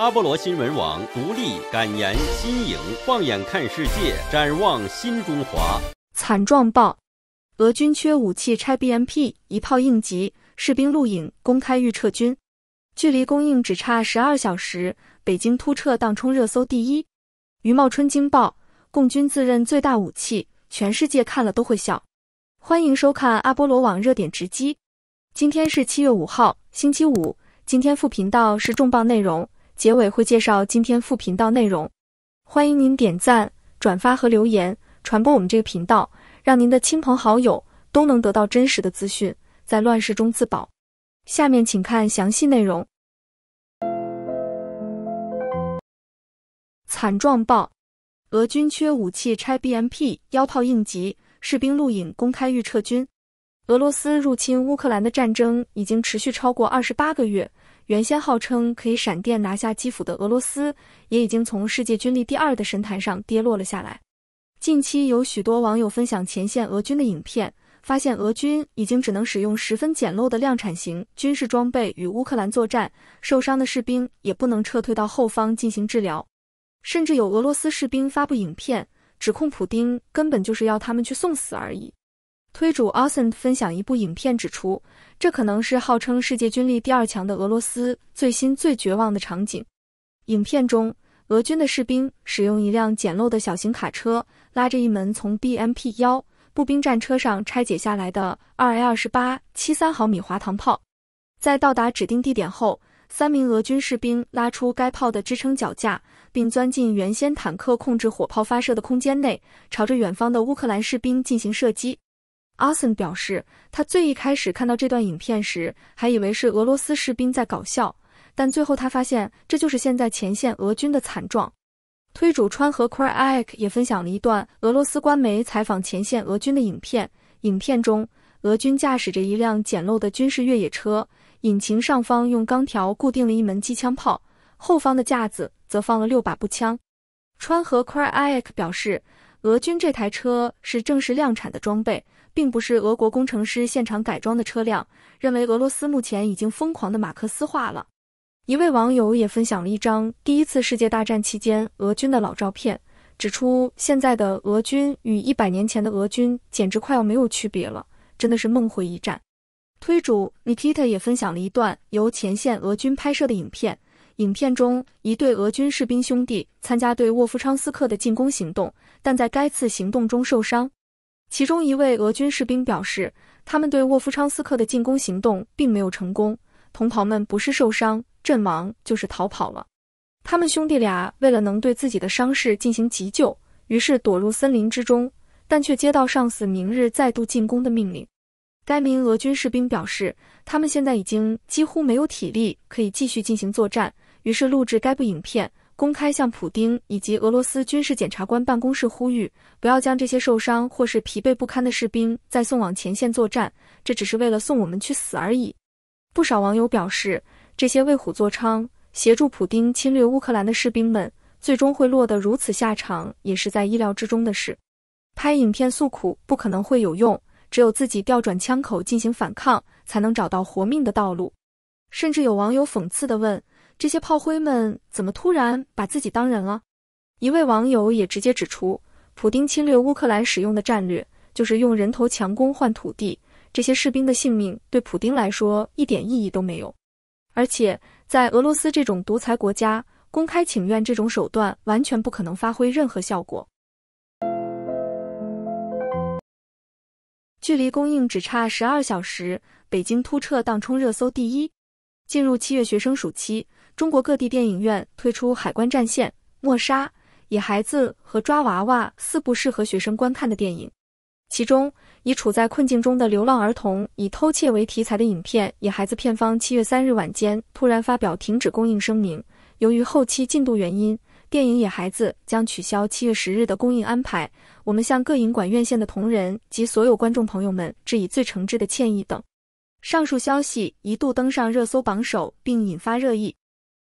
阿波罗新闻网独立感言新颖，放眼看世界，展望新中华。惨状报，俄军缺武器拆 BMP，一炮应急，士兵录影公开预撤军，距离供应只差十二小时。北京突撤当冲热搜第一。余茂春惊爆，共军自认最大武器，全世界看了都会笑。欢迎收看阿波罗网热点直击。今天是七月五号，星期五。今天副频道是重磅内容。结尾会介绍今天副频道内容，欢迎您点赞、转发和留言，传播我们这个频道，让您的亲朋好友都能得到真实的资讯，在乱世中自保。下面请看详细内容。惨状报：俄军缺武器拆 BMP 腰炮应急，士兵录影公开预撤军。俄罗斯入侵乌克兰的战争已经持续超过二十八个月。原先号称可以闪电拿下基辅的俄罗斯，也已经从世界军力第二的神坛上跌落了下来。近期有许多网友分享前线俄军的影片，发现俄军已经只能使用十分简陋的量产型军事装备与乌克兰作战，受伤的士兵也不能撤退到后方进行治疗，甚至有俄罗斯士兵发布影片指控普京根本就是要他们去送死而已。推主 a u s t n 分享一部影片，指出这可能是号称世界军力第二强的俄罗斯最新最绝望的场景。影片中，俄军的士兵使用一辆简陋的小型卡车，拉着一门从 BMP-1 步兵战车上拆解下来的 2A28 73毫米滑膛炮。在到达指定地点后，三名俄军士兵拉出该炮的支撑脚架，并钻进原先坦克控制火炮发射的空间内，朝着远方的乌克兰士兵进行射击。阿森表示，他最一开始看到这段影片时，还以为是俄罗斯士兵在搞笑，但最后他发现这就是现在前线俄军的惨状。推主川和 cryak 也分享了一段俄罗斯官媒采访前线俄军的影片，影片中俄军驾驶着一辆简陋的军事越野车，引擎上方用钢条固定了一门机枪炮，后方的架子则放了六把步枪。川和 cryak 表示，俄军这台车是正式量产的装备。并不是俄国工程师现场改装的车辆，认为俄罗斯目前已经疯狂的马克思化了。一位网友也分享了一张第一次世界大战期间俄军的老照片，指出现在的俄军与一百年前的俄军简直快要没有区别了，真的是梦回一战。推主 Nikita 也分享了一段由前线俄军拍摄的影片，影片中一对俄军士兵兄弟参加对沃夫昌斯克的进攻行动，但在该次行动中受伤。其中一位俄军士兵表示，他们对沃夫昌斯克的进攻行动并没有成功，同袍们不是受伤、阵亡，就是逃跑了。他们兄弟俩为了能对自己的伤势进行急救，于是躲入森林之中，但却接到上司明日再度进攻的命令。该名俄军士兵表示，他们现在已经几乎没有体力可以继续进行作战，于是录制该部影片。公开向普京以及俄罗斯军事检察官办公室呼吁，不要将这些受伤或是疲惫不堪的士兵再送往前线作战，这只是为了送我们去死而已。不少网友表示，这些为虎作伥、协助普京侵略乌克兰的士兵们，最终会落得如此下场，也是在意料之中的事。拍影片诉苦不可能会有用，只有自己调转枪口进行反抗，才能找到活命的道路。甚至有网友讽刺地问。这些炮灰们怎么突然把自己当人了？一位网友也直接指出，普京侵略乌克兰使用的战略就是用人头强攻换土地，这些士兵的性命对普京来说一点意义都没有。而且，在俄罗斯这种独裁国家，公开请愿这种手段完全不可能发挥任何效果。距离供应只差十二小时，北京突撤当冲热搜第一。进入七月，学生暑期。中国各地电影院推出《海关战线》《默杀》《野孩子》和《抓娃娃》四部适合学生观看的电影。其中，以处在困境中的流浪儿童以偷窃为题材的影片《野孩子》，片方七月三日晚间突然发表停止供应声明。由于后期进度原因，电影《野孩子》将取消七月十日的供应安排。我们向各影馆院线的同仁及所有观众朋友们致以最诚挚的歉意等。上述消息一度登上热搜榜首，并引发热议。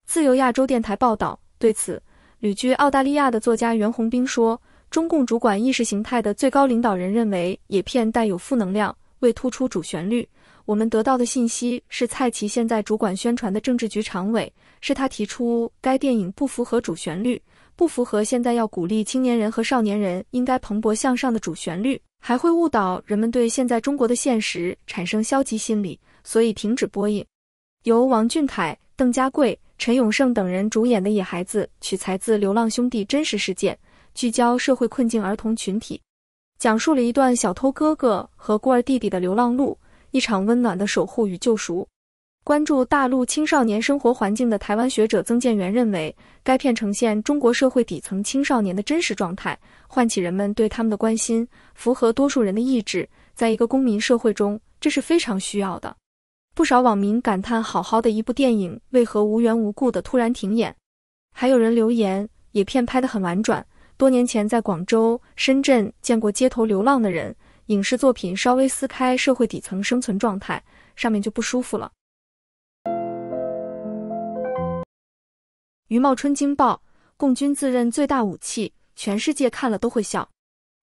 自由亚洲电台报道，对此，旅居澳大利亚的作家袁宏斌说：“中共主管意识形态的最高领导人认为，影片带有负能量，未突出主旋律。我们得到的信息是，蔡奇现在主管宣传的政治局常委，是他提出该电影不符合主旋律，不符合现在要鼓励青年人和少年人应该蓬勃向上的主旋律，还会误导人们对现在中国的现实产生消极心理，所以停止播映。”由王俊凯、邓家贵。陈永胜等人主演的《野孩子》取材自《流浪兄弟》真实事件，聚焦社会困境儿童群体，讲述了一段小偷哥哥和孤儿弟弟的流浪路，一场温暖的守护与救赎。关注大陆青少年生活环境的台湾学者曾建元认为，该片呈现中国社会底层青少年的真实状态，唤起人们对他们的关心，符合多数人的意志，在一个公民社会中，这是非常需要的。不少网民感叹：“好好的一部电影，为何无缘无故的突然停演？”还有人留言：“野片拍的很婉转，多年前在广州、深圳见过街头流浪的人，影视作品稍微撕开社会底层生存状态，上面就不舒服了。”余茂春惊爆：共军自认最大武器，全世界看了都会笑。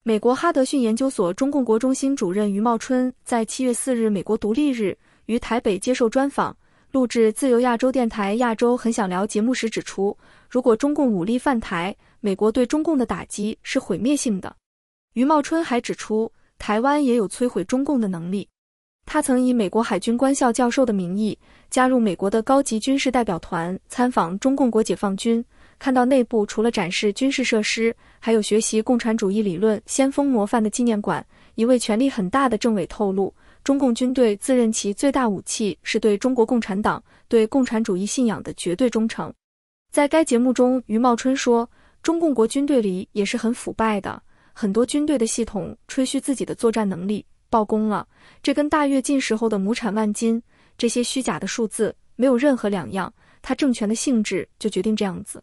美国哈德逊研究所中共国中心主任余茂春在七月四日美国独立日。于台北接受专访，录制自由亚洲电台《亚洲很想聊》节目时指出，如果中共武力犯台，美国对中共的打击是毁灭性的。余茂春还指出，台湾也有摧毁中共的能力。他曾以美国海军官校教授的名义，加入美国的高级军事代表团参访中共国解放军，看到内部除了展示军事设施，还有学习共产主义理论、先锋模范的纪念馆。一位权力很大的政委透露。中共军队自认其最大武器是对中国共产党、对共产主义信仰的绝对忠诚。在该节目中，于茂春说：“中共国军队里也是很腐败的，很多军队的系统吹嘘自己的作战能力，暴功了。这跟大跃进时候的亩产万斤这些虚假的数字没有任何两样。他政权的性质就决定这样子。”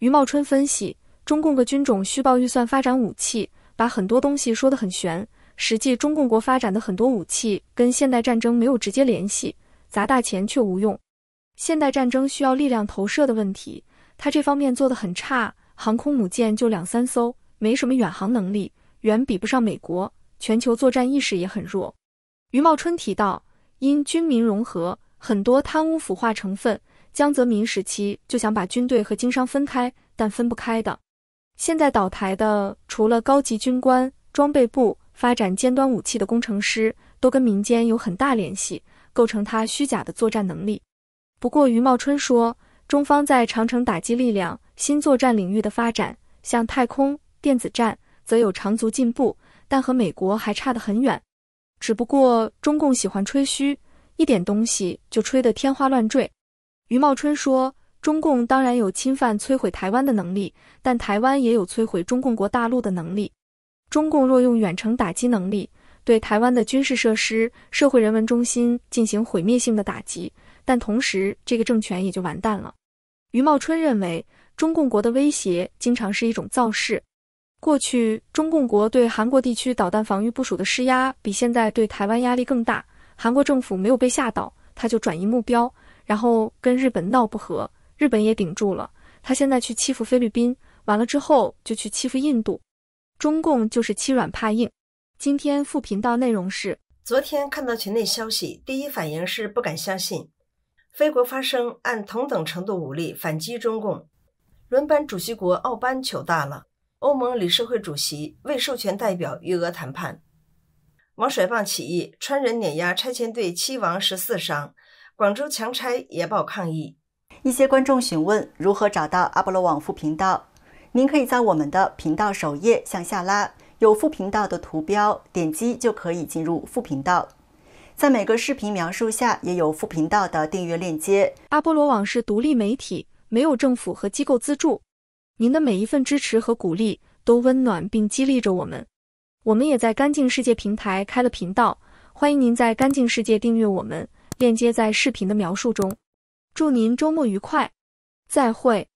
于茂春分析，中共的军种虚报预算发展武器，把很多东西说得很玄。实际，中共国发展的很多武器跟现代战争没有直接联系，砸大钱却无用。现代战争需要力量投射的问题，他这方面做得很差。航空母舰就两三艘，没什么远航能力，远比不上美国。全球作战意识也很弱。余茂春提到，因军民融合很多贪污腐化成分，江泽民时期就想把军队和经商分开，但分不开的。现在倒台的除了高级军官，装备部。发展尖端武器的工程师都跟民间有很大联系，构成他虚假的作战能力。不过余茂春说，中方在长城打击力量新作战领域的发展，像太空、电子战，则有长足进步，但和美国还差得很远。只不过中共喜欢吹嘘，一点东西就吹得天花乱坠。余茂春说，中共当然有侵犯摧毁台湾的能力，但台湾也有摧毁中共国大陆的能力。中共若用远程打击能力对台湾的军事设施、社会人文中心进行毁灭性的打击，但同时这个政权也就完蛋了。余茂春认为，中共国的威胁经常是一种造势。过去，中共国对韩国地区导弹防御部署的施压比现在对台湾压力更大。韩国政府没有被吓倒，他就转移目标，然后跟日本闹不和，日本也顶住了。他现在去欺负菲律宾，完了之后就去欺负印度。中共就是欺软怕硬。今天副频道内容是：昨天看到群内消息，第一反应是不敢相信。非国发声，按同等程度武力反击中共。轮班主席国奥班糗大了。欧盟理事会主席未授权代表与俄谈判。王甩棒起义，川人碾压拆迁队七亡十四伤。广州强拆野爆抗议。一些观众询问如何找到阿波罗网副频道。您可以在我们的频道首页向下拉，有副频道的图标，点击就可以进入副频道。在每个视频描述下也有副频道的订阅链接。阿波罗网是独立媒体，没有政府和机构资助。您的每一份支持和鼓励都温暖并激励着我们。我们也在干净世界平台开了频道，欢迎您在干净世界订阅我们，链接在视频的描述中。祝您周末愉快，再会。